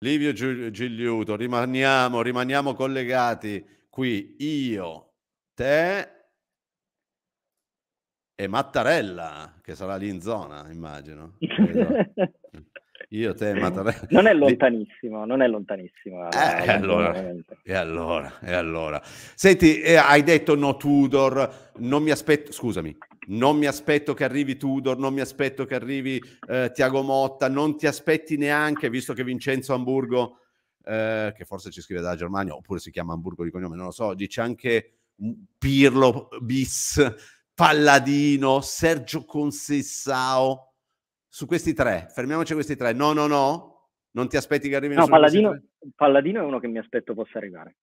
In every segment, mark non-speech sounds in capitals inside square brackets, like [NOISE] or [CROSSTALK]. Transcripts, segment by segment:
Livio Gigliuto, rimaniamo, rimaniamo collegati qui io, te e Mattarella, che sarà lì in zona, immagino. [LAUGHS] Io te, Mattarella. [LAUGHS] Non è lontanissimo, non è lontanissimo. Eh, eh allora, e, allora, e allora, Senti, eh, hai detto no Tudor, non mi aspetto, scusami, non mi aspetto che arrivi Tudor, non mi aspetto che arrivi eh, Tiago Motta, non ti aspetti neanche, visto che Vincenzo Hamburgo, eh, che forse ci scrive dalla Germania, oppure si chiama Hamburgo di cognome, non lo so, dice anche mm, Pirlo bis, Palladino, Sergio Consessao su questi tre, fermiamoci a questi tre. No, no, no, non ti aspetti che arrivi No, Palladino, Palladino è uno che mi aspetto possa arrivare.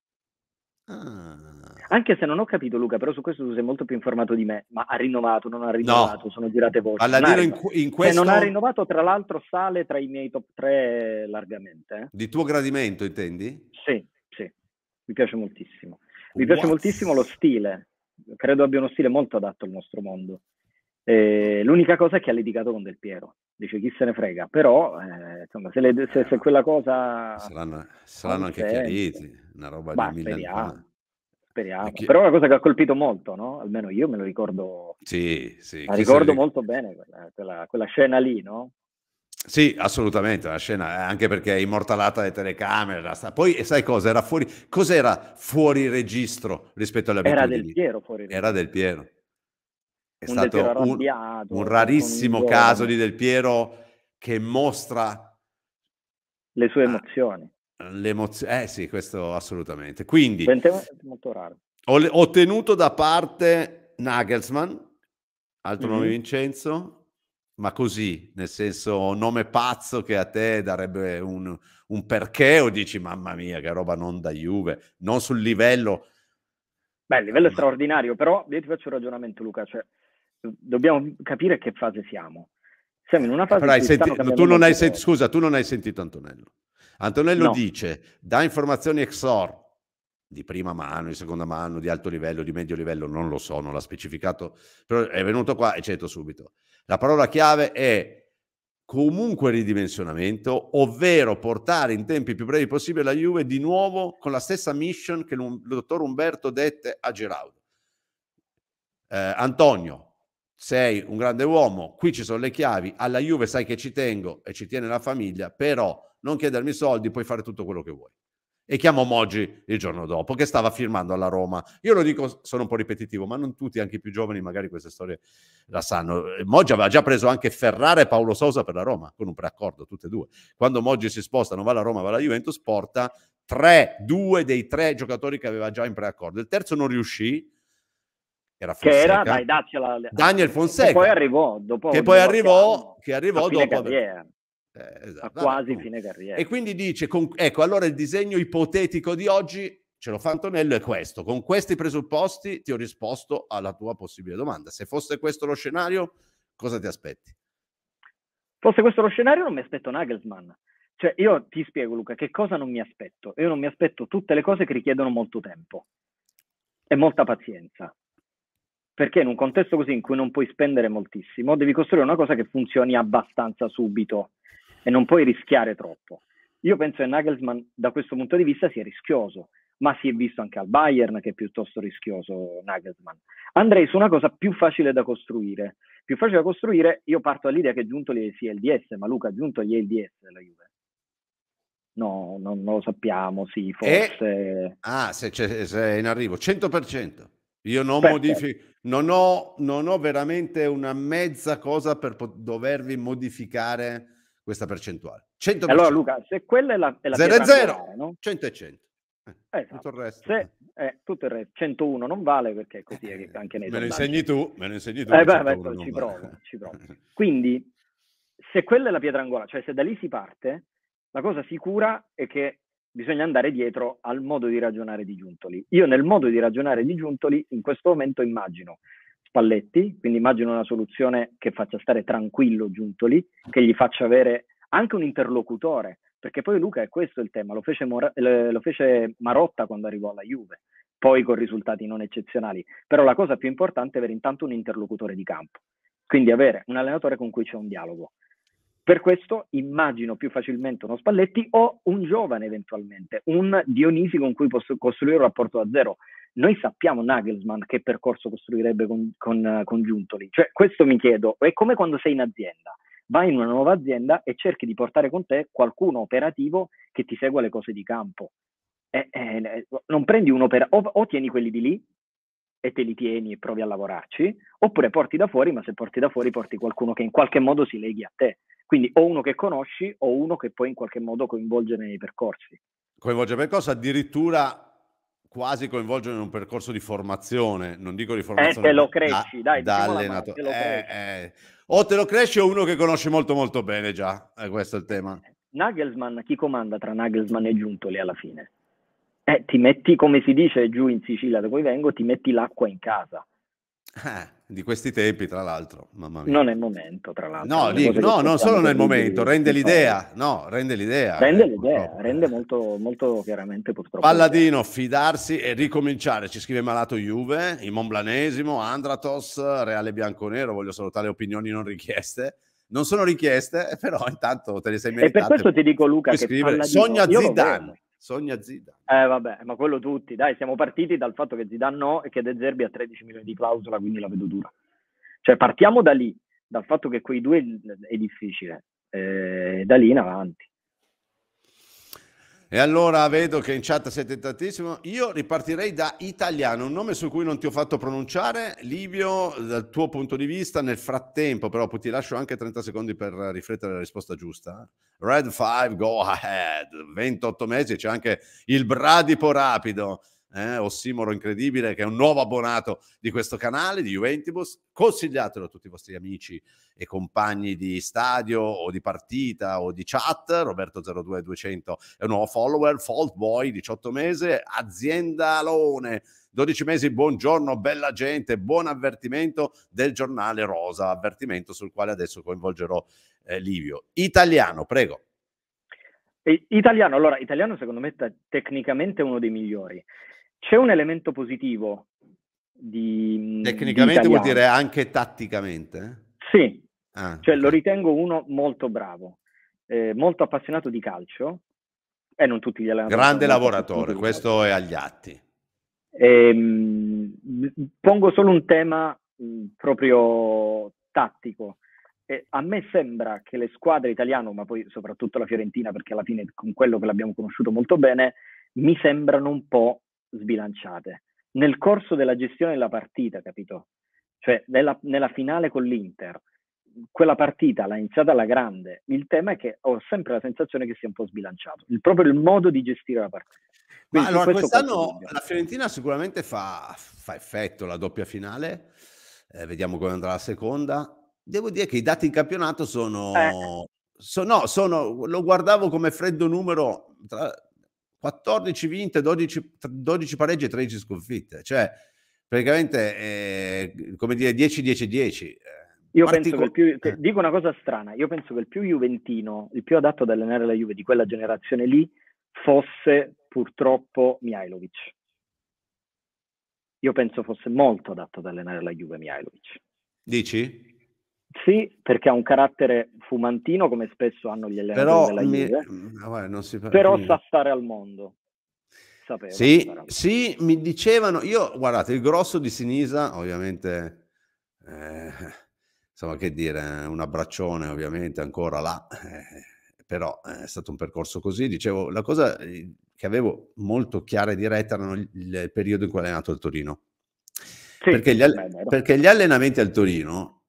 Ah. Anche se non ho capito, Luca, però su questo tu sei molto più informato di me. Ma ha rinnovato, non ha rinnovato, no. sono girate voci. Palladino in, in questo... Se non ha cioè, rinnovato, tra l'altro, sale tra i miei top tre largamente. Eh. Di tuo gradimento, intendi? Sì, sì, mi piace moltissimo. Mi What? piace moltissimo lo stile. Credo abbia uno stile molto adatto al nostro mondo. Eh, l'unica cosa è che ha litigato con Del Piero. Dice chi se ne frega, però eh, insomma, se, le, se, se, quella cosa. Saranno, saranno anche chiariti, una roba bah, di mille Speriamo. Chi... Però è una cosa che ha colpito molto, no? Almeno io me lo ricordo. Sì, sì. La ricordo se... molto bene quella, quella, quella scena lì, no? Sì, assolutamente, la scena, eh, anche perché è immortalata le telecamere. Sta... Poi sai cosa? Era fuori... Cos'era fuori registro rispetto alle abitudini? Era del Piero fuori registro. Era del Piero è un stato un, un, rarissimo un caso di Del Piero che mostra le sue eh, emozioni. Le emozioni, eh sì, questo assolutamente. Quindi, molto ho, ho, tenuto da parte Nagelsmann, altro mm -hmm. nome Vincenzo, ma così, nel senso nome pazzo che a te darebbe un, un, perché o dici mamma mia che roba non da Juve, non sul livello. Beh, il livello è straordinario, però io ti faccio un ragionamento Luca, cioè dobbiamo capire che fase siamo. Siamo in una fase Però senti- tu non hai sentito, scusa, tu non hai sentito Antonello. Antonello no. dice, da informazioni XOR di prima mano, di seconda mano, di alto livello, di medio livello, non lo so, non l'ha specificato, però è venuto qua e certo subito. La parola chiave è comunque ridimensionamento, ovvero portare in tempi più brevi possibile la Juve di nuovo con la stessa mission che il dottor Umberto dette a Geraudo. Eh, Antonio, sei un grande uomo, qui ci sono le chiavi, alla Juve sai che ci tengo e ci tiene la famiglia, però non chiedermi soldi, puoi fare tutto quello che vuoi. E chiamo Moggi il giorno dopo, che stava firmando alla Roma. Io lo dico, sono un po' ripetitivo, ma non tutti, anche i più giovani, magari queste storie la sanno. Moggi aveva già preso anche Ferrara e Paolo Sosa per la Roma, con un preaccordo, tutte e due. Quando Moggi si sposta, non va alla Roma, va alla Juventus, porta tre, due dei tre giocatori che aveva già in preaccordo. Il terzo non riuscì, era Fonseca, che era dai, dacciela, Daniel Fonseca, che poi arrivò dopo, che poi arrivò, che arrivò dopo carriera. Eh, esatto, a quasi fine carriera. E quindi dice, con, ecco, allora il disegno ipotetico di oggi, ce lo fa Antonello, è questo. Con questi presupposti ti ho risposto alla tua possibile domanda. Se fosse questo lo scenario, cosa ti aspetti? Fosse questo lo scenario, non mi aspetto Nagelsmann. Cioè, io ti spiego, Luca, che cosa non mi aspetto. Io non mi aspetto tutte le cose che richiedono molto tempo e molta pazienza perché in un contesto così in cui non puoi spendere moltissimo, devi costruire una cosa che funzioni abbastanza subito e non puoi rischiare troppo. Io penso che Nagelsmann da questo punto di vista sia rischioso, ma si è visto anche al Bayern che è piuttosto rischioso Nagelsmann. Andrei su una cosa più facile da costruire. Più facile da costruire, io parto dall'idea che Giuntoli sia il DS, ma Luca Giuntoli è il DS della Juve. No, non, lo sappiamo, sì, forse... E... Eh, ah, se, se, è in arrivo, 100%. Io non modifico non ho, non ho veramente una mezza cosa per pot- dovervi modificare questa percentuale. 100%. Allora Luca, se quella è la, è la 0 0, no? 100 e 100. Eh, esatto. tutto il esatto. resto. Se, eh, tutto il resto. 101 non vale perché così è eh, anche nei me lo insegni tu, me lo insegni tu. Eh, beh, beh, ci, provo, ci [LAUGHS] provo. Quindi, se quella è la pietra angolare, cioè se da lì si parte, la cosa sicura è che bisogna andare dietro al modo di ragionare di Giuntoli. Io nel modo di ragionare di Giuntoli in questo momento immagino Spalletti, quindi immagino una soluzione che faccia stare tranquillo Giuntoli, che gli faccia avere anche un interlocutore, perché poi Luca è questo il tema, lo fece, Mor- lo fece Marotta quando arrivò alla Juve, poi con risultati non eccezionali, però la cosa più importante è avere intanto un interlocutore di campo, quindi avere un allenatore con cui c'è un dialogo. Per questo immagino più facilmente uno Spalletti o un giovane eventualmente, un Dionisi con cui posso costruire un rapporto da zero. Noi sappiamo Nagelsmann che percorso costruirebbe con, con, con Giuntoli, cioè questo mi chiedo, è come quando sei in azienda, vai in una nuova azienda e cerchi di portare con te qualcuno operativo che ti segua le cose di campo. Eh, eh, non prendi un operativo, o tieni quelli di lì e te li tieni e provi a lavorarci, oppure porti da fuori, ma se porti da fuori porti qualcuno che in qualche modo si leghi a te. Quindi o uno che conosci o uno che puoi in qualche modo coinvolgere nei percorsi. Coinvolgere percorso addirittura quasi coinvolgere in un percorso di formazione, non dico di eh, formazione. Eh, te lo cresci, da, dai, da diciamo allenatore. Mano, te eh, eh. O te lo cresci o uno che conosci molto molto bene già, eh, questo è il tema. Nagelsmann, chi comanda tra Nagelsmann e Giuntoli alla fine? Eh, ti metti, come si dice giù in Sicilia da cui vengo, ti metti l'acqua in casa. Eh di questi tempi, tra l'altro. Mamma mia. Non è il momento, tra l'altro. No, dico, no non solo nel momento, rende l'idea. No, rende l'idea. Eh, rende l'idea, purtroppo. rende molto, molto chiaramente purtroppo. Palladino, fidarsi e ricominciare. Ci scrive Malato Juve, il Monblanesimo, Andratos, Reale Bianconero. Voglio salutare opinioni non richieste. Non sono richieste, [LAUGHS] però intanto te le sei meritate. E per questo ti dico Luca, che scrive, Palladino, Sogna Zidane sogna Zidane. Eh vabbè, ma quello tutti, dai, siamo partiti dal fatto che Zidane no e che De Zerbi ha 13 milioni di clausola, quindi la vedo dura. Cioè partiamo da lì, dal fatto che quei due è difficile, eh, da lì in avanti. E allora vedo che in chat siete tantissimo. Io ripartirei da italiano, un nome su cui non ti ho fatto pronunciare. Livio, dal tuo punto di vista, nel frattempo, però ti lascio anche 30 secondi per riflettere la risposta giusta. Red 5, go ahead. 28 mesi, c'è anche il bradipo rapido eh, ossimoro incredibile, che è un nuovo abbonato di questo canale, di Juventus. Consigliatelo a tutti i vostri amici e compagni di stadio o di partita o di chat. Roberto02200 è un nuovo follower, Fault Boy, 18 mese, azienda Alone. 12 mesi, buongiorno, bella gente, buon avvertimento del giornale Rosa, avvertimento sul quale adesso coinvolgerò eh, Livio. Italiano, prego. Italiano, allora, italiano secondo me è tecnicamente uno dei migliori. C'è un elemento positivo di... Tecnicamente di vuol dire anche tatticamente? Sì, ah, cioè, okay. lo ritengo uno molto bravo, eh, molto appassionato di calcio, e non tutti gli allenatori. Grande lavoratore, questo è agli atti. Ehm, pongo solo un tema mh, proprio tattico. Eh, a me sembra che le squadre italiane, ma poi soprattutto la Fiorentina, perché alla fine con quello che l'abbiamo conosciuto molto bene, mi sembrano un po' sbilanciate. Nel corso della gestione della partita, capito? Cioè nella, nella finale con l'Inter, quella partita l'ha iniziata alla grande. Il tema è che ho sempre la sensazione che sia un po' sbilanciato, il, proprio il modo di gestire la partita. Quindi Ma allora quest'anno la Fiorentina sicuramente fa, fa, effetto la doppia finale, eh, vediamo come andrà la seconda. Devo dire che i dati in campionato sono... Eh. So, no, sono, lo guardavo come freddo numero, tra, 14 vinte, 12, 12 pareggi e 13 sconfitte, cioè praticamente eh, come dire 10-10-10. Eh, io Particol- penso che il più, eh. dico una cosa strana, io penso che il più juventino, il più adatto ad allenare la Juve di quella generazione lì fosse purtroppo Mihailovic. Io penso fosse molto adatto ad allenare la Juve Mihailovic. Dici? Sì, perché ha un carattere fumantino come spesso hanno gli allenatori però della mi... Juve, mm, no, però sa stare al mondo. Sapevo sì, sì, mi dicevano, io guardate, il grosso di Sinisa, ovviamente, eh, insomma che dire, un abbraccione ovviamente ancora là, eh, però eh, è stato un percorso così, dicevo, la cosa eh, che avevo molto chiara e diretta erano il, il periodo in cui ho allenato il Torino. Sì, perché, gli, perché gli allenamenti al Torino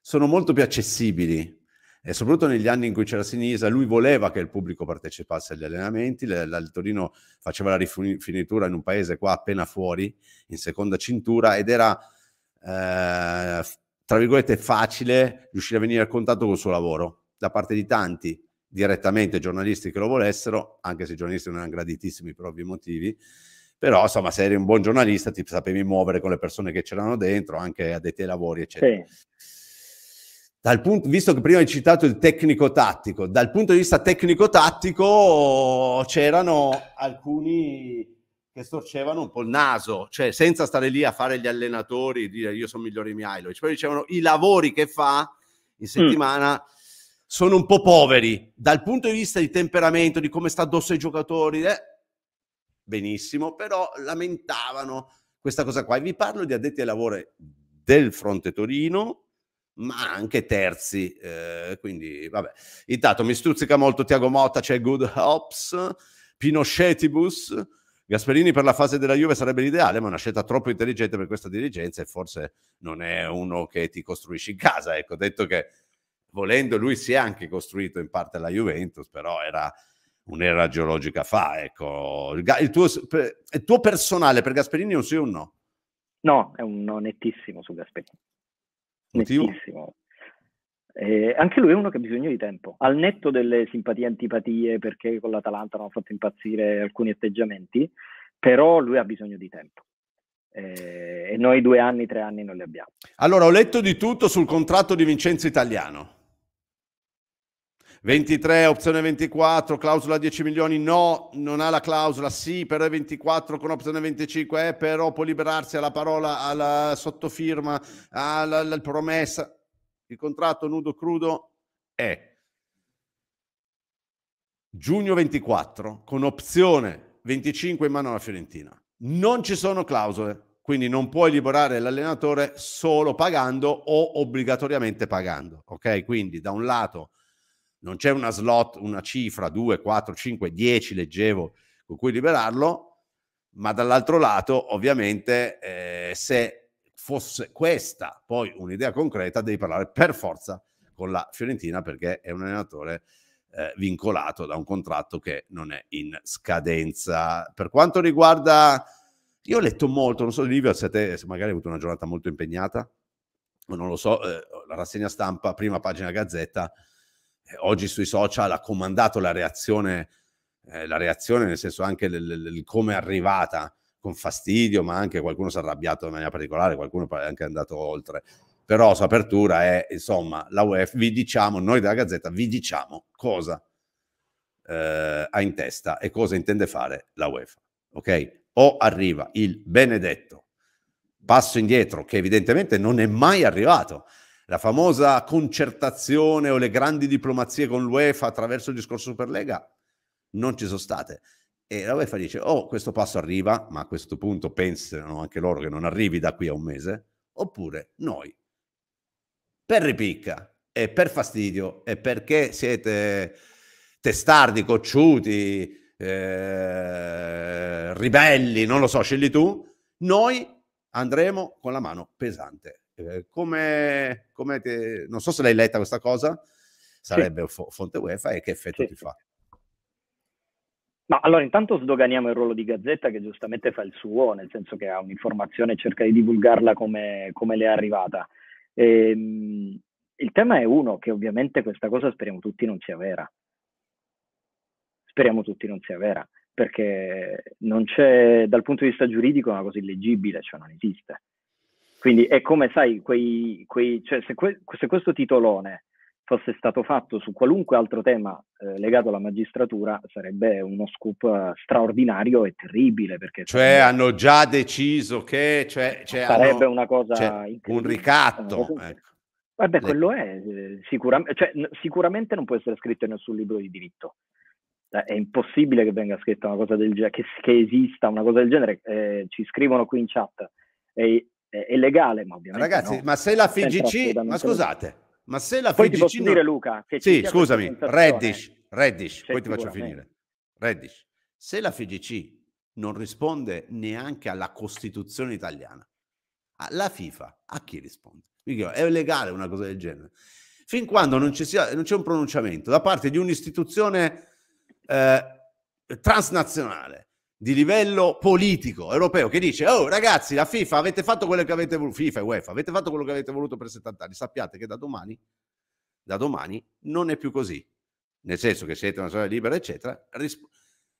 sono molto più accessibili. E soprattutto negli anni in cui c'era Sinisa, lui voleva che il pubblico partecipasse agli allenamenti. L- l- il Torino faceva la rifinitura in un paese qua appena fuori, in seconda cintura, ed era eh, tra virgolette facile riuscire a venire a contatto col suo lavoro da parte di tanti direttamente giornalisti che lo volessero, anche se i giornalisti non erano graditissimi per ovvi motivi, però insomma se eri un buon giornalista ti sapevi muovere con le persone che c'erano dentro, anche addetti ai lavori, eccetera. Sì. Punto, visto che prima hai citato il tecnico tattico, dal punto di vista tecnico tattico c'erano alcuni che storcevano un po' il naso, cioè senza stare lì a fare gli allenatori, dire io sono migliore di Mihailovic, poi dicevano i lavori che fa in mm. settimana mm. sono un po' poveri dal punto di vista di temperamento, di come sta addosso ai giocatori, eh, benissimo, però lamentavano questa cosa qua. E vi parlo di addetti ai lavori del fronte Torino ma anche terzi. Eh, quindi, vabbè. Intanto mi stuzzica molto Tiago Motta, c'è Good Hops, Pinochetibus. Gasperini per la fase della Juve sarebbe l'ideale, ma è una scelta troppo intelligente per questa dirigenza e forse non è uno che ti costruisci in casa. Ecco, detto che volendo lui si è anche costruito in parte la Juventus, però era un'era geologica fa. Ecco, il, il, tuo, il tuo personale per Gasperini è un sì o un no? No, è un no nettissimo su Gasperini. Motivo? Eh, anche lui è uno che ha bisogno di tempo, al netto delle simpatie e antipatie perché con l'Atalanta hanno fatto impazzire alcuni atteggiamenti, però lui ha bisogno di tempo. Eh, e noi due anni, tre anni non li abbiamo. Allora, ho letto di tutto sul contratto di Vincenzo Italiano. 23, opzione 24, clausola 10 milioni, no, non ha la clausola, sì, per 24 con opzione 25, eh, però può liberarsi alla parola, alla sottofirma, alla, alla promessa. Il contratto nudo crudo è giugno 24 con opzione 25 in mano alla Fiorentina. Non ci sono clausole, quindi non puoi liberare l'allenatore solo pagando o obbligatoriamente pagando. Ok, quindi da un lato non c'è una slot, una cifra, 2, 4, 5, 10, leggevo, con cui liberarlo, ma dall'altro lato, ovviamente, eh, se fosse questa poi un'idea concreta, devi parlare per forza con la Fiorentina perché è un allenatore eh, vincolato da un contratto che non è in scadenza. Per quanto riguarda... Io ho letto molto, non so Livio se, te, se magari hai avuto una giornata molto impegnata, non lo so, eh, la rassegna stampa, prima pagina Gazzetta, eh, oggi sui social ha comandato la reazione, eh, la reazione nel senso anche del, come è arrivata, con fastidio, ma anche qualcuno si è arrabbiato in maniera particolare, qualcuno è anche andato oltre. Però su apertura è, insomma, la UEF, vi diciamo, noi della Gazzetta, vi diciamo cosa eh, ha in testa e cosa intende fare la UEFA. Ok? O arriva il benedetto passo indietro, che evidentemente non è mai arrivato, la famosa concertazione o le grandi diplomazie con l'UEFA attraverso il discorso Superlega non ci sono state. E la UEFA dice, oh, questo passo arriva, ma a questo punto pensano anche loro che non arrivi da qui a un mese, oppure noi, per ripicca e per fastidio e perché siete testardi, cocciuti, eh, ribelli, non lo so, scegli tu, noi andremo con la mano pesante eh, come, come te, non so se l'hai letta questa cosa, sarebbe sì. fonte UEFA e che effetto sì. ti fa? Ma allora intanto sdoganiamo il ruolo di Gazzetta che giustamente fa il suo, nel senso che ha un'informazione e cerca di divulgarla come, come le è arrivata. Ehm, il tema è uno, che ovviamente questa cosa speriamo tutti non sia vera. Speriamo tutti non sia vera, perché non c'è, dal punto di vista giuridico, una cosa illeggibile, cioè non esiste. Quindi è come, sai, quei, quei, cioè, se, que- se, questo titolone fosse stato fatto su qualunque altro tema eh, legato alla magistratura sarebbe uno scoop eh, straordinario e terribile. Perché cioè sarebbe... hanno già deciso che... Cioè, cioè, sarebbe hanno... una cosa... Cioè, un ricatto. Ecco. Vabbè, quello è eh, sicuramente, cioè, sicuramente non può essere scritto in nessun libro di diritto. Cioè, è impossibile che venga scritta una cosa del genere, che, che esista una cosa del genere. Eh, ci scrivono qui in chat. E è, legale, ma ovviamente. Ragazzi, no. ma se la FIGC, ma scusate, ma se la Poi FIGC. ti posso non... dire, Luca, che Sì, scusami, Reddish, Reddish, poi ti faccio finire. Reddish, se la FIGC non risponde neanche alla Costituzione italiana, la FIFA a chi risponde? è legale una cosa del genere. Fin quando non, sia, non c'è un pronunciamento da parte di un'istituzione eh, transnazionale di livello politico europeo che dice oh ragazzi la FIFA avete fatto quello che avete voluto FIFA e UEFA avete fatto quello che avete voluto per 70 anni sappiate che da domani da domani non è più così nel senso che siete una storia libera eccetera risp-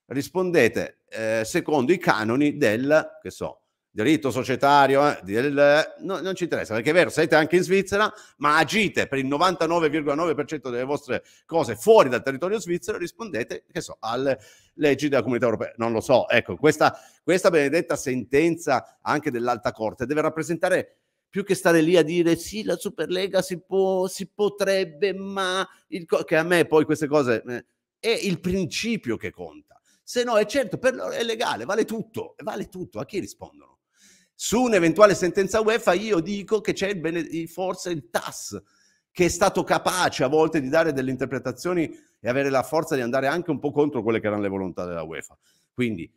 rispondete eh, secondo i canoni del che so diritto societario, eh, del, no, non ci interessa perché è vero, siete anche in Svizzera, ma agite per il 99,9% delle vostre cose fuori dal territorio svizzero e rispondete, che so, alle leggi della comunità europea. Non lo so, ecco, questa, questa benedetta sentenza anche dell'alta corte deve rappresentare più che stare lì a dire sì, la Superlega si, può, si potrebbe, ma il che a me poi queste cose eh, è il principio che conta. Se no, è certo, per loro è legale, vale tutto, vale tutto, a chi rispondono? su un'eventuale sentenza UEFA io dico che c'è il bene, forse il TAS che è stato capace a volte di dare delle interpretazioni e avere la forza di andare anche un po' contro quelle che erano le volontà della UEFA. Quindi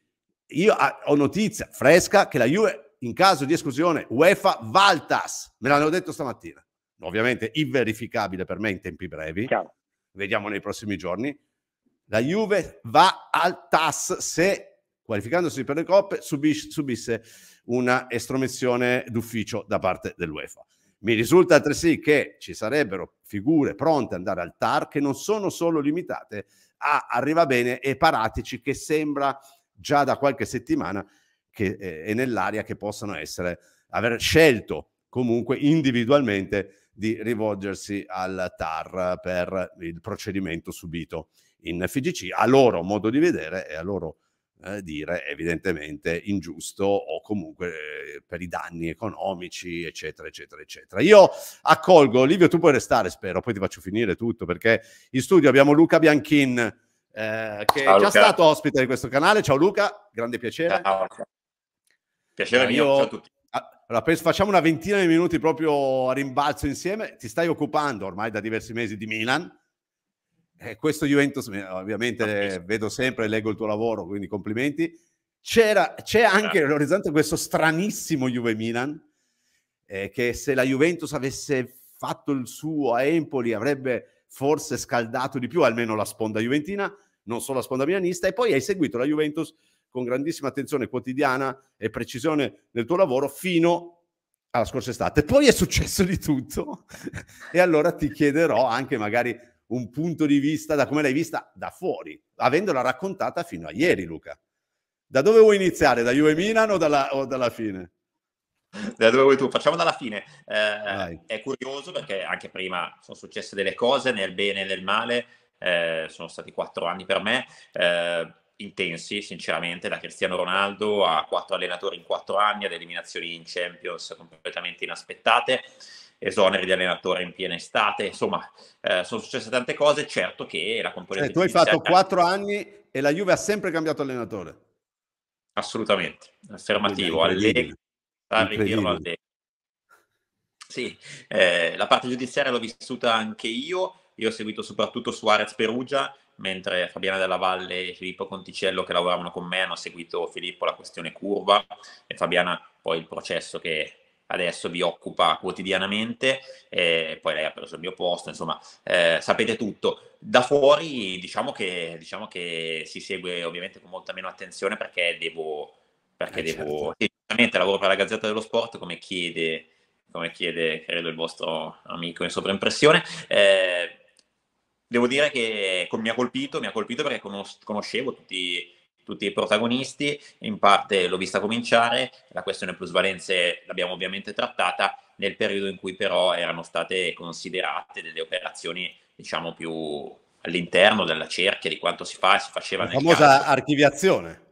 io ah, ho notizia fresca che la Juve in caso di esclusione UEFA va al TAS, me l'hanno detto stamattina. Ovviamente inverificabile per me in tempi brevi. Chiaro. Vediamo nei prossimi giorni. La Juve va al TAS se qualificandosi per le coppe, subis- subisse una estromissione d'ufficio da parte dell'UEFA. Mi risulta altresì che ci sarebbero figure pronte ad andare al TAR che non sono solo limitate a Arriva Bene e Paratici che sembra già da qualche settimana che eh, è nell'aria che possano essere, aver scelto comunque individualmente di rivolgersi al TAR per il procedimento subito in FGC, a loro modo di vedere e a loro eh, dire evidentemente ingiusto o comunque eh, per i danni economici, eccetera, eccetera, eccetera. Io accolgo, Livio, tu puoi restare, spero, poi ti faccio finire tutto perché in studio abbiamo Luca Bianchin, eh, che ciao, è già Luca. stato ospite di questo canale. Ciao Luca, grande piacere. Ciao. Piacere eh, mio, io... ciao a tutti. Allora, facciamo una ventina di minuti proprio a rimbalzo insieme. Ti stai occupando ormai da diversi mesi di Milan, eh, questo Juventus, ovviamente ah, vedo sempre e leggo il tuo lavoro, quindi complimenti. C'era, c'è anche nell'orizzonte questo stranissimo Juve Milan, eh, che se la Juventus avesse fatto il suo a Empoli avrebbe forse scaldato di più, almeno la sponda juventina, non solo la sponda milanista, e poi hai seguito la Juventus con grandissima attenzione quotidiana e precisione nel tuo lavoro fino alla scorsa estate. Poi è successo di tutto [LAUGHS] e allora ti chiederò anche magari un punto di vista da come l'hai vista da fuori, avendola raccontata fino a ieri, Luca. Da dove vuoi iniziare? Da Juve Milan o dalla, o dalla fine? Da dove vuoi tu? Facciamo dalla fine. Eh, è curioso perché anche prima sono successe delle cose, nel bene e nel male. Eh, sono stati quattro anni per me. Eh, intensi, sinceramente, da Cristiano Ronaldo a quattro allenatori in quattro anni, ad eliminazioni in Champions completamente inaspettate esoneri di allenatore in piena estate, insomma eh, sono successe tante cose, certo che la componente... Eh, tu hai fatto quattro anni e la Juve ha sempre cambiato allenatore. Assolutamente, affermativo, Allegri, Allegri. Sì, eh, la parte giudiziaria l'ho vissuta anche io, io ho seguito soprattutto Suarez Perugia, mentre Fabiana Della Valle e Filippo Conticello che lavoravano con me hanno seguito Filippo la questione curva e Fabiana poi il processo che adesso vi occupa quotidianamente, eh, poi lei ha preso il mio posto, insomma, eh, sapete tutto. Da fuori diciamo che, diciamo che, si segue ovviamente con molta meno attenzione perché devo, perché eh, devo... Certo. lavoro per la Gazzetta dello Sport come chiede, come chiede credo il vostro amico in sovraimpressione. Eh, devo dire che mi ha colpito, mi ha colpito perché conoscevo tutti tutti i protagonisti, in parte l'ho vista cominciare, la questione plusvalenze l'abbiamo ovviamente trattata nel periodo in cui però erano state considerate delle operazioni diciamo più all'interno della cerchia di quanto si fa e si faceva la famosa caso. archiviazione.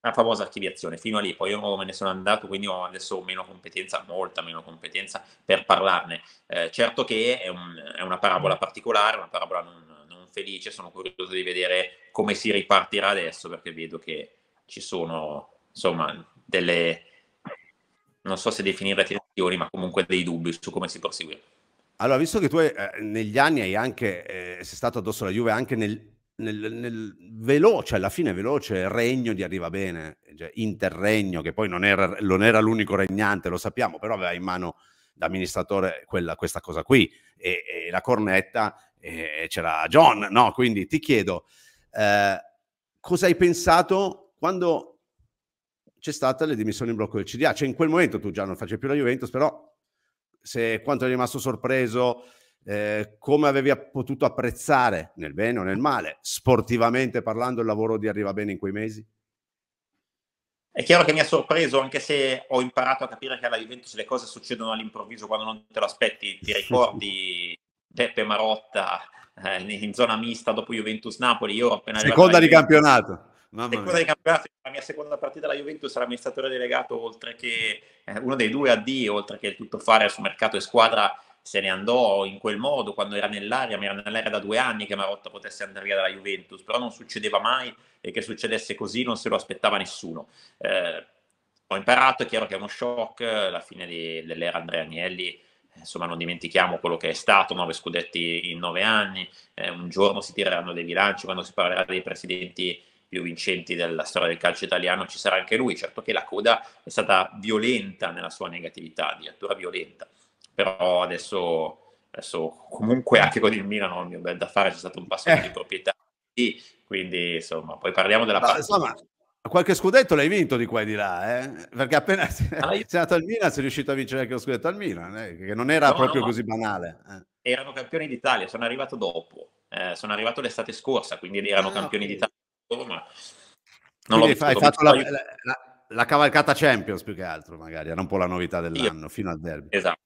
La famosa archiviazione, fino a lì, poi io me ne sono andato, quindi ho adesso meno competenza, molta meno competenza per parlarne. Eh, certo che è, un, è una parabola particolare, una parabola non, felice, sono curioso di vedere come si ripartirà adesso perché vedo che ci sono insomma delle, non so se definire tensioni, ma comunque dei dubbi su come si proseguirà. Allora, visto che tu eh, negli anni hai anche, eh, sei stato addosso alla Juve anche nel, nel, nel, veloce, alla fine veloce, regno di arriva bene, cioè interregno, che poi non era, non era, l'unico regnante, lo sappiamo, però aveva in mano da amministratore quella, questa cosa qui e, e la cornetta e c'era John, no? Quindi ti chiedo, eh, cosa hai pensato quando c'è stata le dimissioni in blocco del CDA? Cioè in quel momento tu già non facevi più la Juventus, però se quanto eri rimasto sorpreso, eh, come avevi potuto apprezzare, nel bene o nel male, sportivamente parlando, il lavoro di Arriva Bene in quei mesi? È chiaro che mi ha sorpreso, anche se ho imparato a capire che alla Juventus le cose succedono all'improvviso quando non te lo aspetti, ti [LAUGHS] ricordi Beppe Marotta eh, in zona mista dopo Juventus-Napoli. Io appena Seconda di campionato. Mamma seconda mia. di campionato, la mia seconda partita alla Juventus sarà amministratore delegato, oltre che eh, uno dei due AD, oltre che il fare su mercato e squadra se ne andò in quel modo quando era nell'aria, ma era nell'aria da due anni che Marotta potesse andare via dalla Juventus, però non succedeva mai e che succedesse così non se lo aspettava nessuno. Eh, ho imparato, è chiaro che è uno shock, la fine di, dell'era Andrea Agnelli insomma non dimentichiamo quello che è stato, nove scudetti in nove anni, eh, un giorno si tireranno dei bilanci, quando si parlerà dei presidenti più vincenti della storia del calcio italiano ci sarà anche lui, certo che la coda è stata violenta nella sua negatività, addirittura violenta, però adesso, adesso comunque anche con il Milano, oh, il mio bel da fare, c'è stato un passo eh. di proprietà, quindi insomma, poi parliamo della Ma, parte... Insomma Qualche scudetto l'hai vinto di qua e di là, eh? perché appena ah, io... [LAUGHS] sei andato al Milan sei riuscito a vincere anche lo scudetto al Milan, eh? che non era no, proprio no, così banale. Eh. Erano campioni d'Italia, sono arrivato dopo, eh, sono arrivato l'estate scorsa, quindi erano ah, campioni okay. d'Italia. Ma non quindi l'ho hai fatto la, la, la, la, cavalcata Champions più che altro, magari, era un po' la novità dell'anno, io... fino al derby. Esatto.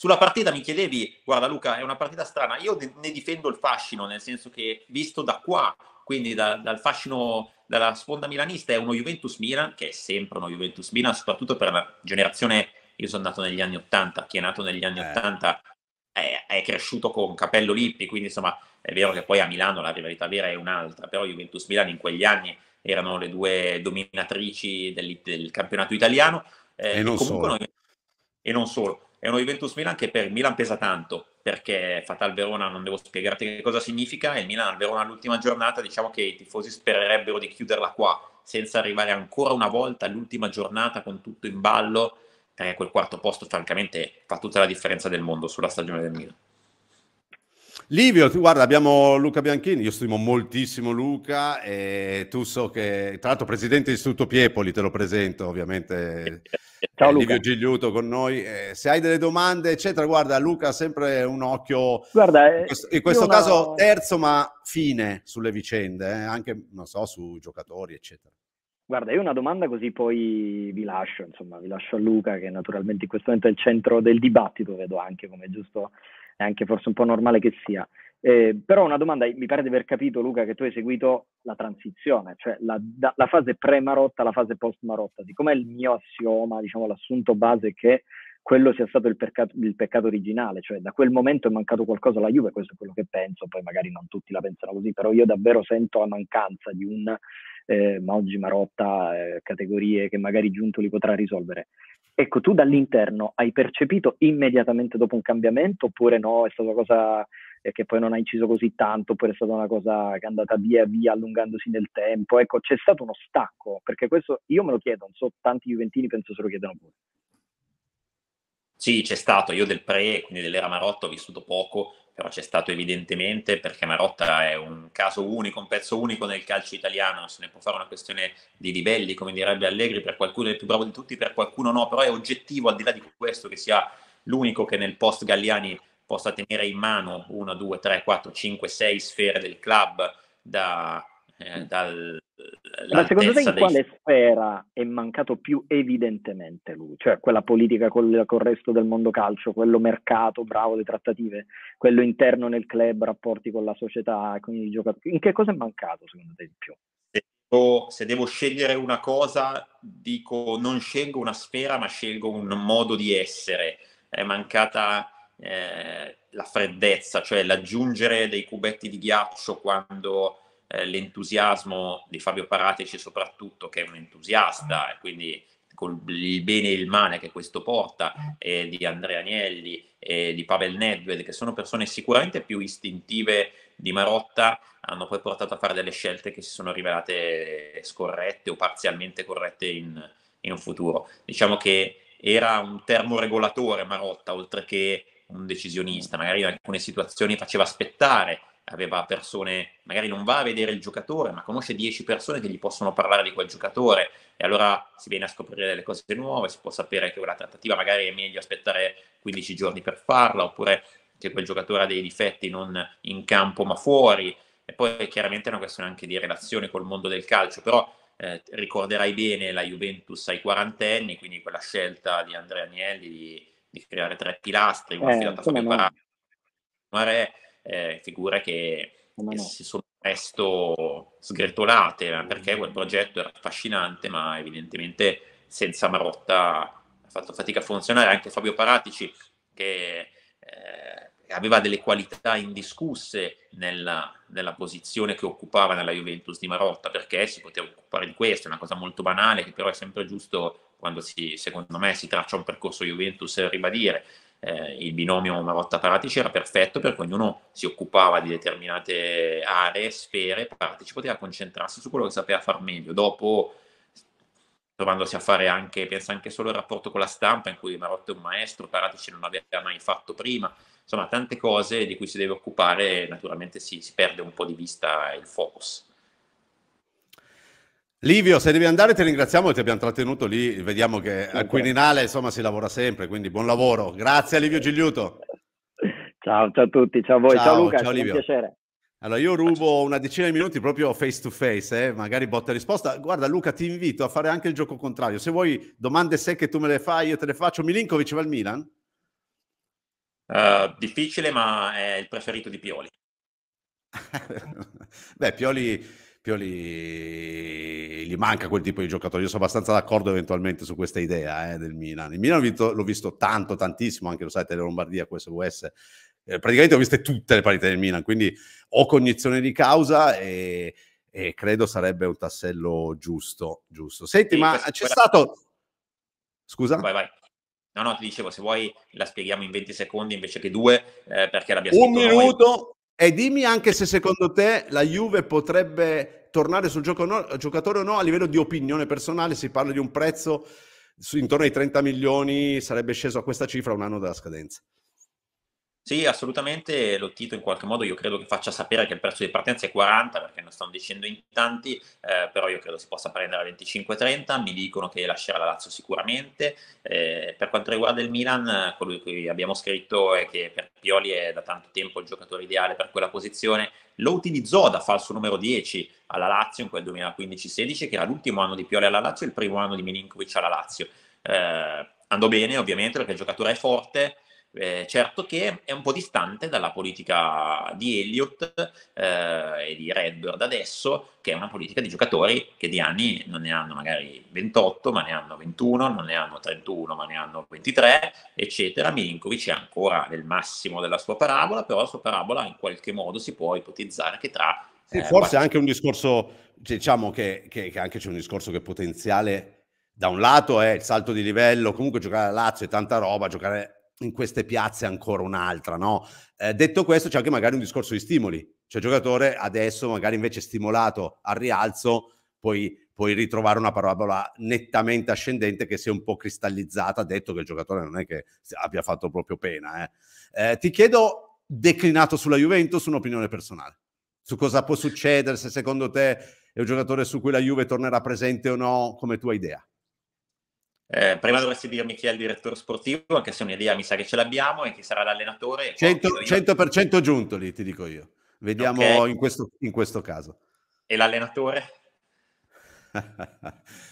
Sulla partita mi chiedevi, guarda Luca, è una partita strana, io ne difendo il fascino, nel senso che visto da qua quindi da, dal fascino dalla sponda milanista è uno Juventus Milan, che è sempre uno Juventus Milan, soprattutto per la generazione, io sono nato negli anni 80, chi è nato negli anni eh. 80 è, è, cresciuto con Capello Lippi, quindi insomma è vero che poi a Milano la rivalità vera è un'altra, però Juventus Milan in quegli anni erano le due dominatrici del, del campionato italiano. Eh, e non solo. Noi, e non solo. È uno Juventus Milan che per Milan pesa tanto, perché Fatal Verona non devo spiegarti che cosa significa, e il Milan Verona all'ultima giornata diciamo che i tifosi spererebbero di chiuderla qua, senza arrivare ancora una volta all'ultima giornata con tutto in ballo, perché quel quarto posto francamente fa tutta la differenza del mondo sulla stagione del Milan. Livio, tu, guarda, abbiamo Luca Bianchini, io stimo moltissimo Luca e tu so che, tra l'altro presidente di Istituto Piepoli, te lo presento ovviamente, [LAUGHS] Ciao, eh, Livio Gigliuto con noi, eh, se hai delle domande eccetera, guarda Luca ha sempre un occhio, guarda, in eh, questo, in questo caso no... terzo ma fine sulle vicende, eh, anche non so, su giocatori eccetera. Guarda, io una domanda così poi vi lascio, insomma, vi lascio a Luca che naturalmente in questo momento è il centro del dibattito, vedo anche come giusto è anche forse un po' normale che sia. Eh, però una domanda, mi pare di aver capito Luca che tu hai seguito la transizione, cioè la, da, la fase pre-Marotta alla fase post-Marotta, siccome il mio assioma, diciamo l'assunto base è che quello sia stato il, percato, il, peccato originale, cioè da quel momento è mancato qualcosa alla Juve, questo è quello che penso, poi magari non tutti la pensano così, però io davvero sento la mancanza di un, eh, ma oggi Marotta, eh, categorie che magari Giunto li potrà risolvere. Ecco, tu dall'interno hai percepito immediatamente dopo un cambiamento oppure no? È stata una cosa eh, che poi non ha inciso così tanto oppure è stata una cosa che è andata via via allungandosi nel tempo? Ecco, c'è stato uno stacco, perché questo io me lo chiedo, non so, tanti juventini penso se lo chiedano pure. Sì, c'è stato, io del pre, quindi dell'era Marotta, ho vissuto poco, però c'è stato evidentemente perché Marotta è un caso unico, un pezzo unico nel calcio italiano, non se ne può fare una questione di livelli, come direbbe Allegri, per qualcuno è il più bravo di tutti, per qualcuno no, però è oggettivo al di là di questo che sia l'unico che nel post Galliani possa tenere in mano 1, 2, 3, 4, 5, 6 sfere del club da eh, dal, Ma secondo te in dei... quale sfera è mancato più evidentemente lui? Cioè quella politica con il resto del mondo calcio, quello mercato, bravo, le trattative, quello interno nel club, rapporti con la società, con i giocatori. In che cosa è mancato secondo te di più? Se devo, se devo scegliere una cosa, dico non scelgo una sfera, ma scelgo un modo di essere. È mancata... Eh, la freddezza, cioè l'aggiungere dei cubetti di ghiaccio quando eh, l'entusiasmo di Fabio Paratici soprattutto, che è un entusiasta, e quindi con il bene e il male che questo porta, eh, di Andrea Agnelli, e di Pavel Nedved, che sono persone sicuramente più istintive di Marotta, hanno poi portato a fare delle scelte che si sono rivelate scorrette o parzialmente corrette in, in futuro. Diciamo che era un termoregolatore Marotta, oltre che un decisionista, magari in alcune situazioni faceva aspettare aveva persone, magari non va a vedere il giocatore, ma conosce 10 persone che gli possono parlare di quel giocatore e allora si viene a scoprire delle cose nuove, si può sapere che quella trattativa magari è meglio aspettare 15 giorni per farla, oppure che quel giocatore ha dei difetti non in campo ma fuori. E poi chiaramente è una questione anche di relazione col mondo del calcio, però eh, ricorderai bene la Juventus ai quarantenni, quindi quella scelta di Andrea Agnelli di, di creare tre pilastri, una eh, filata Fabio Parati, eh, figure che, no. si sono presto sgretolate perché quel progetto era affascinante, ma evidentemente senza Marotta ha fatto fatica a funzionare. Anche Fabio Paratici, che eh, aveva delle qualità indiscusse nella, nella, posizione che occupava nella Juventus di Marotta, perché si poteva occupare di questo, è una cosa molto banale che però è sempre giusto quando si, secondo me si traccia un percorso Juventus ribadire eh, il binomio Marotta-Paratici era perfetto perché ognuno si occupava di determinate aree, sfere, Paratici poteva concentrarsi su quello che sapeva far meglio. Dopo, trovandosi a fare anche, pensa anche solo al rapporto con la stampa in cui Marotta è un maestro, Paratici non aveva mai fatto prima, insomma tante cose di cui si deve occupare, naturalmente si, si perde un po' di vista il focus. Livio, se devi andare ti ringraziamo che ti abbiamo trattenuto lì, vediamo che al Quirinale insomma si lavora sempre, quindi buon lavoro. Grazie Livio Gigliuto. Ciao, ciao a tutti, ciao a voi, ciao, ciao Luca, ciao, Livio. un piacere. Allora io rubo una decina di minuti proprio face to face, eh? magari botta e risposta. Guarda Luca, ti invito a fare anche il gioco contrario. Se vuoi domande secche tu me le fai, io te le faccio. Milinkovic va al Milan? Uh, difficile, ma è il preferito di Pioli. [LAUGHS] Beh, Pioli Pioli gli manca quel tipo di giocatore. Io sono abbastanza d'accordo eventualmente su questa idea eh, del Milan. Il Milan visto, l'ho visto tanto, tantissimo, anche lo sai, Tele Lombardia, QSVS. Eh, praticamente ho visto tutte le partite del Milan, quindi ho cognizione di causa e, e credo sarebbe un tassello giusto. giusto. Senti, sì, ma c'è quella... stato... Scusa? Vai, vai. No, no, ti dicevo, se vuoi la spieghiamo in 20 secondi invece che due, eh, perché l'abbiamo Un minuto, e dimmi anche se secondo te la Juve potrebbe tornare sul no, giocatore o no a livello di opinione personale, si parla di un prezzo su, intorno ai 30 milioni, sarebbe sceso a questa cifra un anno dalla scadenza. Sì, assolutamente Lottito in qualche modo io credo che faccia sapere che il prezzo di partenza è 40 perché non stanno dicendo in tanti, eh, però io credo si possa prendere a 25-30, mi dicono che lascerà la Lazio sicuramente. Eh, per quanto riguarda il Milan, quello di cui abbiamo scritto è che per Pioli è da tanto tempo il giocatore ideale per quella posizione, lo utilizzò da falso numero 10 alla Lazio in quel 2015-16 che era l'ultimo anno di Pioli alla Lazio e il primo anno di Milinkovic alla Lazio. Eh, andò bene ovviamente perché il giocatore è forte eh, certo che è un po' distante dalla politica di Elliott eh, e di Redbird adesso, che è una politica di giocatori che di anni non ne hanno magari 28, ma ne hanno 21, non ne hanno 31, ma ne hanno 23, eccetera. Milinkovic è ancora nel massimo della sua parabola, però la sua parabola in qualche modo si può ipotizzare che tra... Sì, eh, forse anche un discorso, diciamo che, che, che anche c'è un discorso che potenziale da un lato è eh, il salto di livello, comunque giocare a Lazio è tanta roba, giocare in queste piazze ancora un'altra, no? Eh, detto questo, c'è anche magari un discorso di stimoli. Cioè, il giocatore adesso, magari invece stimolato al rialzo, poi puoi ritrovare una parabola nettamente ascendente che si è un po' cristallizzata, detto che il giocatore non è che abbia fatto proprio pena. Eh. Eh, ti chiedo, declinato sulla Juventus, un'opinione personale su cosa può succedere, se secondo te è un giocatore su cui la Juve tornerà presente o no, come tua idea. Eh, prima dovresti dirmi chi è il direttore sportivo, anche se un'idea mi sa che ce l'abbiamo e chi sarà l'allenatore. 100%, 100% giunto lì, ti dico io. Vediamo okay. in, questo, in questo caso. E l'allenatore? [LAUGHS]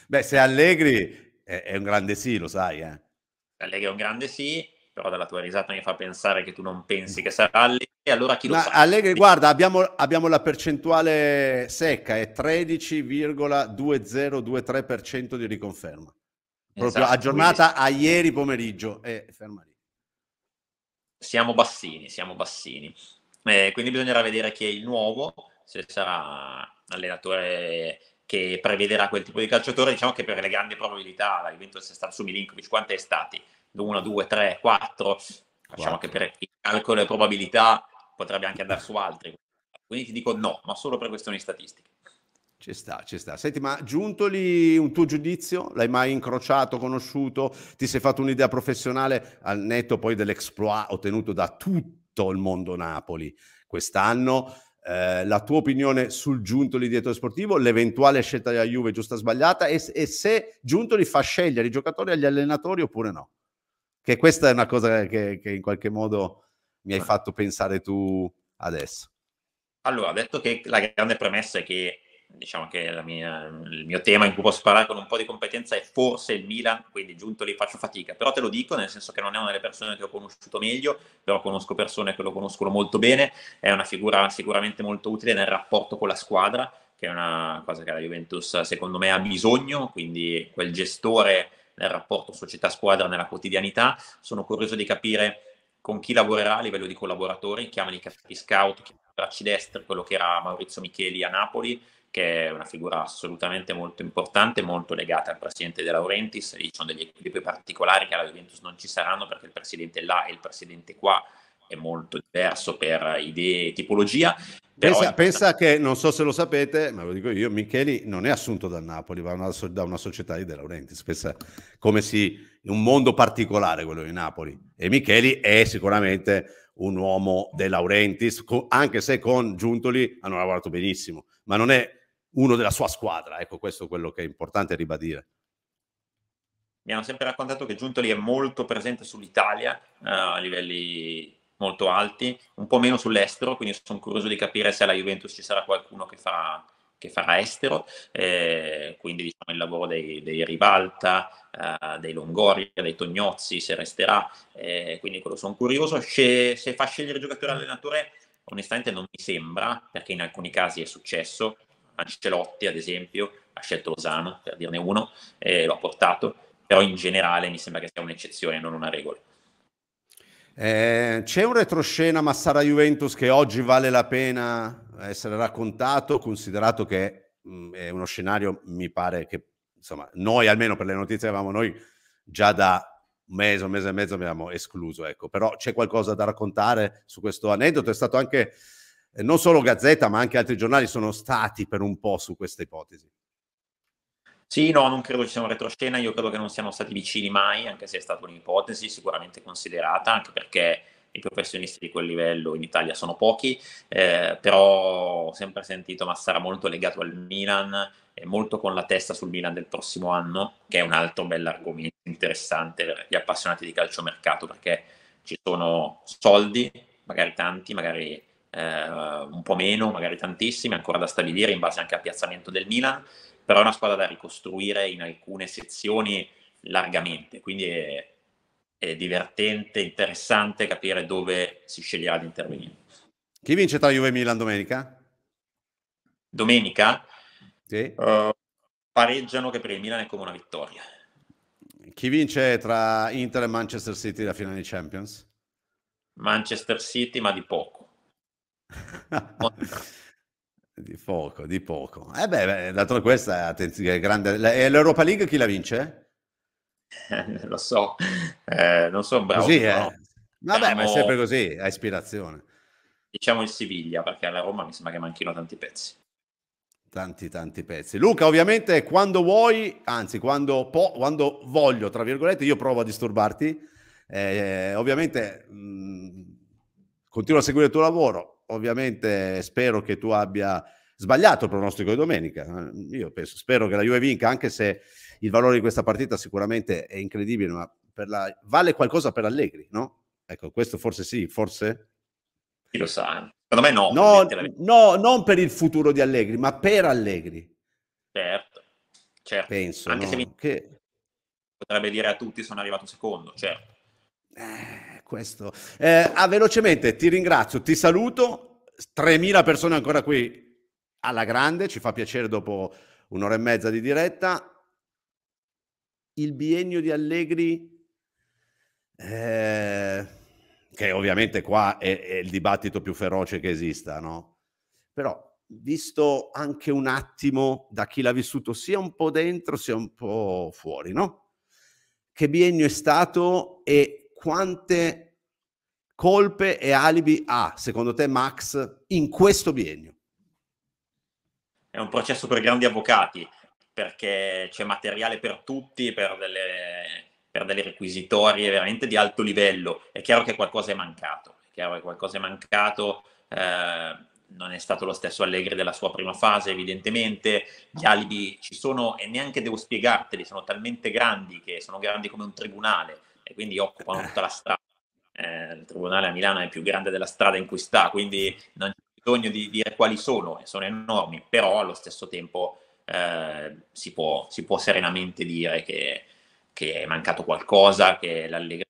Beh, se Allegri è, è, un grande sì, lo sai. Eh. Allegri è un grande sì, però dalla tua risata mi fa pensare che tu non pensi che sarà Allegri. Allora chi lo Ma sa? Allegri, guarda, abbiamo, abbiamo la percentuale secca, è 13,2023% di riconferma. Proprio esatto, aggiornata quindi... a ieri pomeriggio e eh, ferma lì. Siamo bassini, siamo bassini. Eh, quindi bisognerà vedere chi è il nuovo, se sarà un allenatore che prevederà quel tipo di calciatore, diciamo che per le grandi probabilità la Juventus è stata su Milinkovic, quanti è stati? 1, 2, 3, 4. Facciamo che per il calcolo e probabilità potrebbe anche andare su altri. Quindi ti dico no, ma solo per questioni statistiche. Ci sta, ci sta. Senti, ma Giuntoli, un tuo giudizio? L'hai mai incrociato, conosciuto? Ti sei fatto un'idea professionale al netto poi dell'exploit ottenuto da tutto il mondo Napoli quest'anno? Eh, la tua opinione sul Giuntoli dietro sportivo, l'eventuale scelta della Juve giusta o sbagliata e, e se Giuntoli fa scegliere i giocatori agli allenatori oppure no? Che questa è una cosa che, che in qualche modo mi hai fatto pensare tu adesso. Allora, detto che la grande premessa è che diciamo che mia, il mio tema in cui posso parlare con un po' di competenza è forse il Milan, quindi giunto lì faccio fatica, però te lo dico nel senso che non è una delle persone che ho conosciuto meglio, però conosco persone che lo conoscono molto bene, è una figura sicuramente molto utile nel rapporto con la squadra, che è una cosa che la Juventus secondo me ha bisogno, quindi quel gestore nel rapporto società-squadra nella quotidianità, sono curioso di capire con chi lavorerà a livello di collaboratori, chiamali Caffi Scout, chiamali bracci destri, quello che era Maurizio Micheli a Napoli, che è una figura assolutamente molto importante, molto legata al presidente De Laurentiis, lì ci sono degli equilibri particolari che alla Juventus non ci saranno perché il presidente là e il presidente qua è molto diverso per idee e tipologia. Pensa, è... pensa, che, non so se lo sapete, ma lo dico io, Micheli non è assunto dal Napoli, ma una, da una società di De Laurentiis, pensa come si, un mondo particolare quello di Napoli. E Micheli è sicuramente un uomo De Laurentiis, anche se con Giuntoli hanno lavorato benissimo, ma non è uno della sua squadra. Ecco, questo è quello che è importante ribadire. Mi hanno sempre raccontato che Giuntoli è molto presente sull'Italia eh, a livelli molto alti, un po' meno sull'estero, quindi sono curioso di capire se alla Juventus ci sarà qualcuno che farà, che farà estero, eh, quindi diciamo, il lavoro dei, dei Rivalta, eh, dei Longoria, dei Tognozzi, se resterà, eh, quindi quello sono curioso. Se, se fa scegliere giocatore allenatore, onestamente non mi sembra, perché in alcuni casi è successo, Ancelotti, ad esempio, ha scelto Lozano, per dirne uno, e lo ha portato, però in generale mi sembra che sia un'eccezione, non una regola. Eh, c'è un retroscena Massara Juventus che oggi vale la pena essere raccontato, considerato che mh, mm, è uno scenario, mi pare che insomma, noi almeno per le notizie che avevamo noi già da un mese, un mese e mezzo abbiamo escluso, ecco. però c'è qualcosa da raccontare su questo aneddoto, è stato anche non solo Gazzetta ma anche altri giornali sono stati per un po' su questa ipotesi. Sì, no, non credo ci sia una retroscena, io credo che non siano stati vicini mai, anche se è stata un'ipotesi sicuramente considerata, anche perché i professionisti di quel livello in Italia sono pochi, eh, però ho sempre sentito Massara molto legato al Milan, e molto con la testa sul Milan del prossimo anno, che è un altro bell'argomento interessante per gli appassionati di calciomercato, perché ci sono soldi, magari tanti, magari eh, un po' meno, magari tantissime, ancora da stabilire in base anche al piazzamento del Milan, però è una squadra da ricostruire in alcune sezioni largamente, quindi è, è divertente, interessante capire dove si sceglierà di intervenire. Chi vince tra Juve e Milan domenica? Domenica? Sì. Uh, pareggiano che per il Milan è come una vittoria. Chi vince tra Inter e Manchester City la finale di Champions? Manchester City, ma di poco di poco, di poco. eh beh, beh d'altro questa attenzione, è grande. L'Europa League chi la vince? Eh, lo so, eh, non so bravo. Così, però... eh. Vabbè, Siamo... ma è diciamo sempre così, a ispirazione. Diciamo il Siviglia, perché alla Roma mi sembra che manchino tanti pezzi. Tanti, tanti pezzi. Luca, ovviamente, quando vuoi, anzi, quando, po- quando voglio, tra virgolette, io provo a disturbarti. Eh, ovviamente, mh, mm, continuo a seguire il tuo lavoro, ovviamente spero che tu abbia sbagliato il pronostico di domenica. Io penso, spero che la Juve vinca, anche se il valore di questa partita sicuramente è incredibile, ma la... vale qualcosa per Allegri, no? Ecco, questo forse sì, forse... Chi lo sa? Eh. Secondo me no. No, no, non per il futuro di Allegri, ma per Allegri. Certo, certo. Penso, anche no? se mi... che... potrebbe dire a tutti sono arrivato secondo, certo. Eh questo. Eh, ah, velocemente, ti ringrazio, ti saluto. 3.000 persone ancora qui alla grande, ci fa piacere dopo un'ora e mezza di diretta. Il biennio di Allegri, eh, che ovviamente qua è, è, il dibattito più feroce che esista, no? Però visto anche un attimo da chi l'ha vissuto sia un po' dentro sia un po' fuori, no? Che biennio è stato e quante colpe e alibi ha, secondo te, Max, in questo biennio? È un processo per grandi avvocati, perché c'è materiale per tutti, per delle, per delle requisitorie veramente di alto livello. È chiaro che qualcosa è mancato, è chiaro che qualcosa è mancato. Eh, non è stato lo stesso Allegri della sua prima fase, evidentemente. Gli alibi ci sono e neanche devo spiegarteli, sono talmente grandi che sono grandi come un tribunale e quindi occupano tutta la strada. Eh, il tribunale a Milano è il più grande della strada in cui sta, quindi non c'è bisogno di dire quali sono, e sono enormi, però allo stesso tempo eh, si, può, si, può, serenamente dire che, che, è mancato qualcosa, che l'Allegri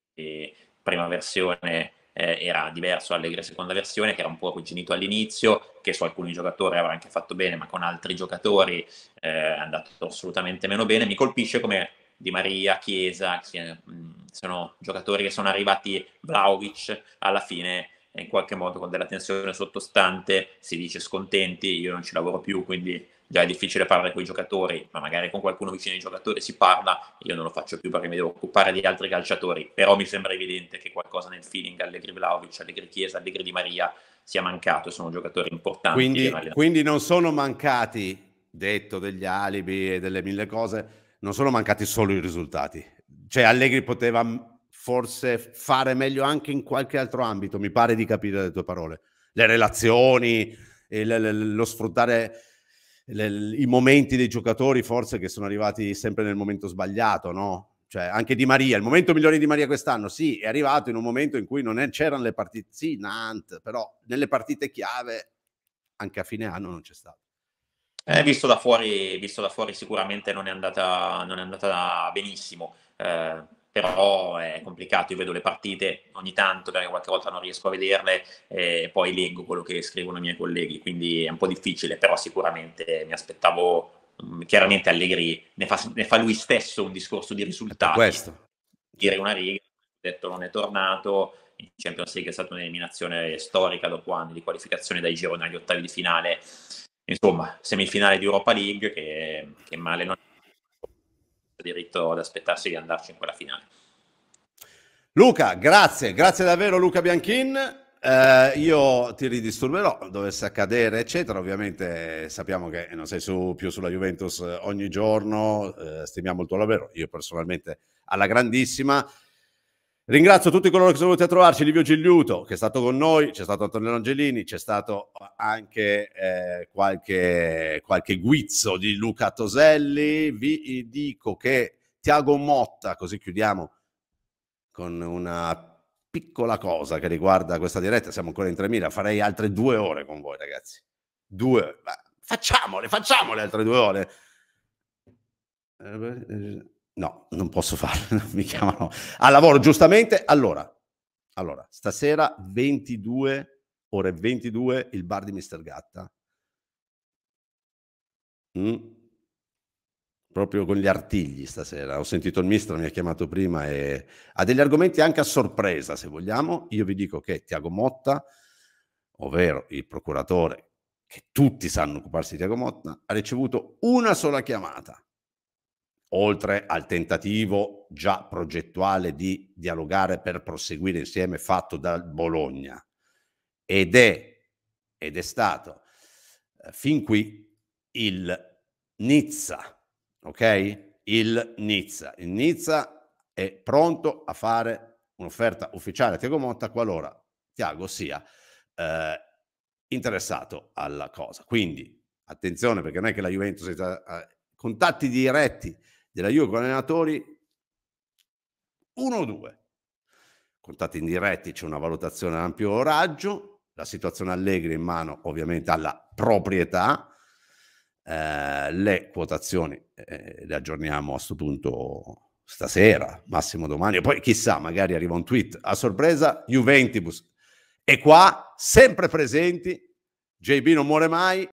prima versione eh, era diverso dall'Allegri seconda versione, che era un po' arrugginito all'inizio, che su alcuni giocatori avrà anche fatto bene, ma con altri giocatori eh, è andato assolutamente meno bene. Mi colpisce come di Maria, Chiesa, che mm, sono giocatori che sono arrivati Vlaovic alla fine eh, in qualche modo con della tensione sottostante si dice scontenti, io non ci lavoro più, quindi già è difficile parlare con i giocatori, ma magari con qualcuno vicino ai giocatori si parla, io non lo faccio più perché mi devo occupare di altri calciatori, però mi sembra evidente che qualcosa nel feeling Allegri Vlaovic, Allegri Chiesa, Allegri Di Maria sia mancato, sono giocatori importanti. Quindi, quindi non sono mancati, detto degli alibi e delle mille cose, non sono mancati solo i risultati. Cioè Allegri poteva forse fare meglio anche in qualche altro ambito, mi pare di capire le tue parole. Le relazioni, il, lo sfruttare le, i momenti dei giocatori forse che sono arrivati sempre nel momento sbagliato, no? Cioè anche Di Maria, il momento migliore di Maria quest'anno, sì, è arrivato in un momento in cui non è, c'erano le partite, sì, Nant, però nelle partite chiave anche a fine anno non c'è stato. Eh, visto, da fuori, visto, da fuori, sicuramente non è andata, non è andata benissimo, eh, però è complicato, io vedo le partite ogni tanto, perché qualche volta non riesco a vederle e poi leggo quello che scrivono i miei colleghi, quindi è un po' difficile, però sicuramente mi aspettavo, mm, chiaramente Allegri ne fa, ne fa lui stesso un discorso di risultati, Questo. dire una riga, detto non è tornato, in Champions League è stata un'eliminazione storica dopo anni di qualificazione dai gironi agli ottavi di finale insomma, semifinale di Europa League che, che male non ha diritto ad aspettarsi di andarci in quella finale. Luca, grazie, grazie davvero Luca Bianchin. Eh, io ti ridisturberò dovesse accadere, eccetera. Ovviamente sappiamo che non sei su, più sulla Juventus eh, ogni giorno, eh, stimiamo il tuo lavoro. Io personalmente alla grandissima. Ringrazio tutti coloro che sono venuti a trovarci, Livio Gigliuto che è stato con noi, c'è stato Antonio Angelini, c'è stato anche eh, qualche, qualche guizzo di Luca Toselli, vi eh, dico che Tiago Motta, così chiudiamo con una piccola cosa che riguarda questa diretta, siamo ancora in 3.000, farei altre due ore con voi ragazzi, due, facciamole, facciamole altre due ore. Eh, eh, No, non posso farlo, [LAUGHS] mi chiamano al lavoro, giustamente. Allora, allora, stasera 22, ore 22, il bar di Mr. Gatta. Mm. Proprio con gli artigli stasera. Ho sentito il mister, mi ha chiamato prima e ha degli argomenti anche a sorpresa, se vogliamo. Io vi dico che Tiago Motta, ovvero il procuratore, che tutti sanno occuparsi di Tiago Motta, ha ricevuto una sola chiamata oltre al tentativo già progettuale di dialogare per proseguire insieme fatto da Bologna. Ed è, ed è stato eh, fin qui il Nizza, ok? Il Nizza. Il Nizza è pronto a fare un'offerta ufficiale a Tiago Motta qualora Tiago sia eh, interessato alla cosa. Quindi attenzione perché non è che la Juventus ha eh, contatti diretti della Juve con allenatori, 1 o due. Contatti indiretti c'è una valutazione ad ampio raggio, la situazione Allegri in mano ovviamente alla proprietà, eh, le quotazioni eh, le aggiorniamo a questo punto stasera, massimo domani, e poi chissà, magari arriva un tweet a sorpresa, Juventus. E qua, sempre presenti, JB non muore mai,